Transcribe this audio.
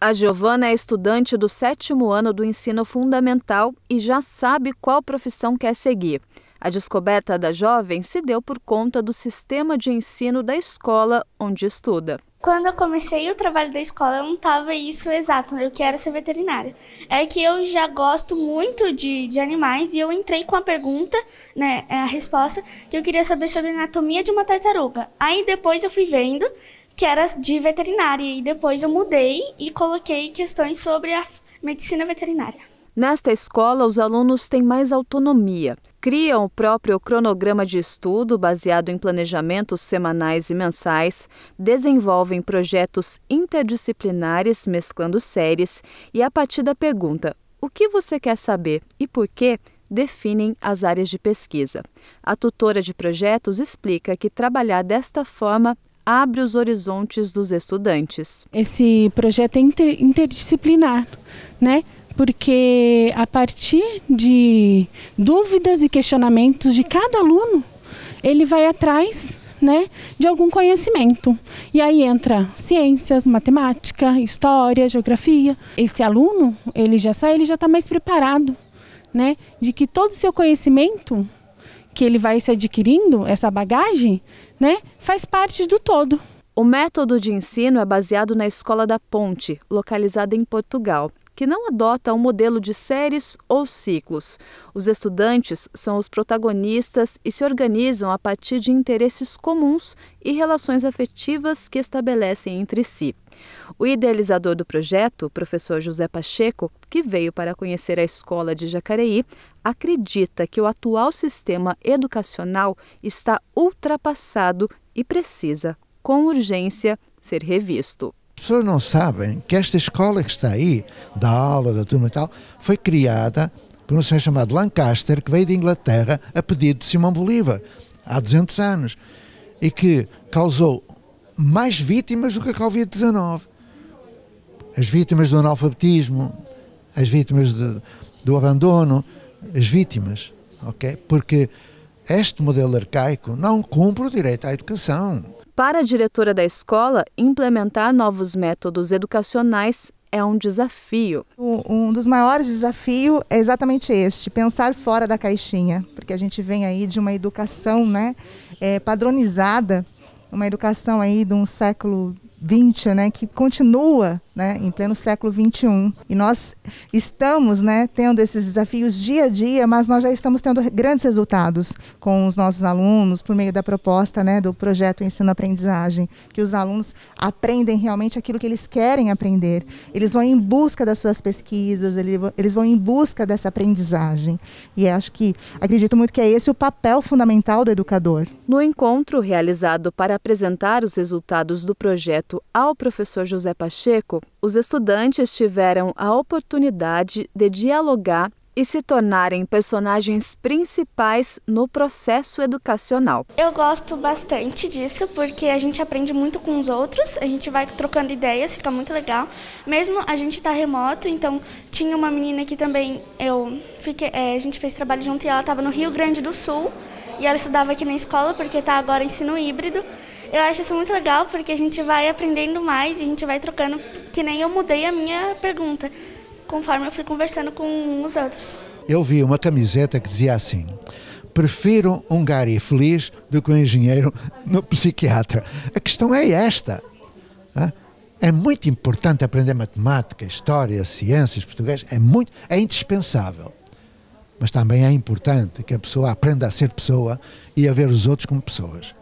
A Giovana é estudante do sétimo ano do ensino fundamental e já sabe qual profissão quer seguir. A descoberta da jovem se deu por conta do sistema de ensino da escola onde estuda. Quando eu comecei o trabalho da escola, eu não estava isso exato, eu quero ser veterinária. É que eu já gosto muito de, de animais e eu entrei com a pergunta, né, a resposta, que eu queria saber sobre a anatomia de uma tartaruga. Aí depois eu fui vendo que era de veterinária. E depois eu mudei e coloquei questões sobre a medicina veterinária. Nesta escola, os alunos têm mais autonomia. Criam o próprio cronograma de estudo, baseado em planejamentos semanais e mensais, desenvolvem projetos interdisciplinares, mesclando séries, e a partir da pergunta: o que você quer saber e por quê? definem as áreas de pesquisa. A tutora de projetos explica que trabalhar desta forma abre os horizontes dos estudantes. Esse projeto é inter, interdisciplinar, né? Porque a partir de dúvidas e questionamentos de cada aluno, ele vai atrás né, de algum conhecimento. E aí entra ciências, matemática, história, geografia. Esse aluno, ele já sai, ele já está mais preparado, né, de que todo o seu conhecimento que ele vai se adquirindo, essa bagagem, né, faz parte do todo. O método de ensino é baseado na Escola da Ponte, localizada em Portugal que não adota um modelo de séries ou ciclos. Os estudantes são os protagonistas e se organizam a partir de interesses comuns e relações afetivas que estabelecem entre si. O idealizador do projeto, o professor José Pacheco, que veio para conhecer a escola de Jacareí, acredita que o atual sistema educacional está ultrapassado e precisa, com urgência, ser revisto pessoas não sabem que esta escola que está aí, da aula, da turma e tal, foi criada por um senhor chamado Lancaster, que veio de Inglaterra a pedido de Simão Bolívar, há 200 anos, e que causou mais vítimas do que a Covid-19. As vítimas do analfabetismo, as vítimas de, do abandono, as vítimas, ok? Porque este modelo arcaico não cumpre o direito à educação. Para a diretora da escola, implementar novos métodos educacionais é um desafio. Um dos maiores desafios é exatamente este, pensar fora da caixinha, porque a gente vem aí de uma educação né, é, padronizada, uma educação aí de um século 20, né, que continua né, em pleno século XXI. E nós estamos né, tendo esses desafios dia a dia, mas nós já estamos tendo grandes resultados com os nossos alunos, por meio da proposta né, do projeto Ensino-Aprendizagem, que os alunos aprendem realmente aquilo que eles querem aprender. Eles vão em busca das suas pesquisas, eles vão em busca dessa aprendizagem. E acho que, acredito muito que é esse o papel fundamental do educador. No encontro realizado para apresentar os resultados do projeto ao professor José Pacheco, os estudantes tiveram a oportunidade de dialogar e se tornarem personagens principais no processo educacional. Eu gosto bastante disso porque a gente aprende muito com os outros, a gente vai trocando ideias, fica muito legal. Mesmo a gente está remoto, então tinha uma menina que também eu fiquei, é, a gente fez trabalho junto e ela estava no Rio Grande do Sul e ela estudava aqui na escola porque está agora ensino híbrido. Eu acho isso muito legal porque a gente vai aprendendo mais e a gente vai trocando, que nem eu mudei a minha pergunta, conforme eu fui conversando com os outros. Eu vi uma camiseta que dizia assim: prefiro um gari feliz do que um engenheiro no psiquiatra. A questão é esta. É muito importante aprender matemática, história, ciências, português, é muito, é indispensável. Mas também é importante que a pessoa aprenda a ser pessoa e a ver os outros como pessoas.